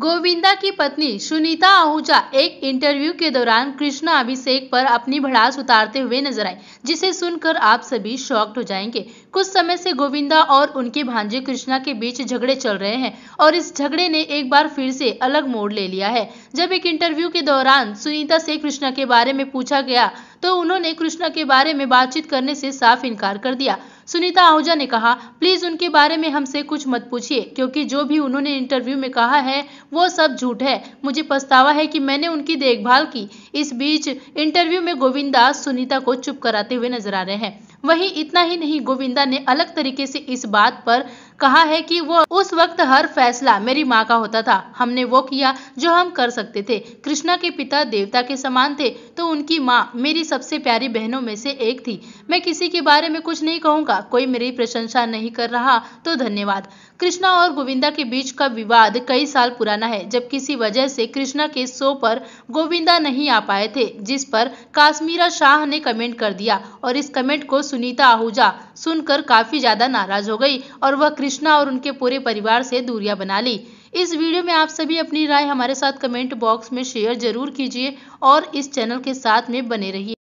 गोविंदा की पत्नी सुनीता आहूजा एक इंटरव्यू के दौरान कृष्णा अभिषेक पर अपनी भड़ास उतारते हुए नजर आई जिसे सुनकर आप सभी शॉक्ड हो जाएंगे कुछ समय से गोविंदा और उनके भांजे कृष्णा के बीच झगड़े चल रहे हैं और इस झगड़े ने एक बार फिर से अलग मोड़ ले लिया है जब एक इंटरव्यू के दौरान सुनीता से कृष्णा के बारे में पूछा गया तो उन्होंने कृष्णा के बारे में बातचीत करने से साफ इनकार कर दिया सुनीता आहूजा ने कहा प्लीज उनके बारे में हमसे कुछ मत पूछिए क्योंकि जो भी उन्होंने इंटरव्यू में कहा है वो सब झूठ है मुझे पछतावा है कि मैंने उनकी देखभाल की इस बीच इंटरव्यू में गोविंदा सुनीता को चुप कराते हुए नजर आ रहे हैं वहीं इतना ही नहीं गोविंदा ने अलग तरीके से इस बात पर कहा है कि वो उस वक्त हर फैसला मेरी माँ का होता था हमने वो किया जो हम कर सकते थे कृष्णा के पिता देवता के समान थे तो उनकी माँ मेरी सबसे प्यारी बहनों में से एक थी मैं किसी के बारे में कुछ नहीं कहूँगा कोई मेरी प्रशंसा नहीं कर रहा तो धन्यवाद कृष्णा और गोविंदा के बीच का विवाद कई साल पुराना है जब किसी वजह से कृष्णा के शो पर गोविंदा नहीं आ पाए थे जिस पर काश्मीरा शाह ने कमेंट कर दिया और इस कमेंट को सुनीता आहूजा सुनकर काफी ज्यादा नाराज हो गई और वह कृष्णा और उनके पूरे परिवार से दूरिया बना ली इस वीडियो में आप सभी अपनी राय हमारे साथ कमेंट बॉक्स में शेयर जरूर कीजिए और इस चैनल के साथ में बने रहिए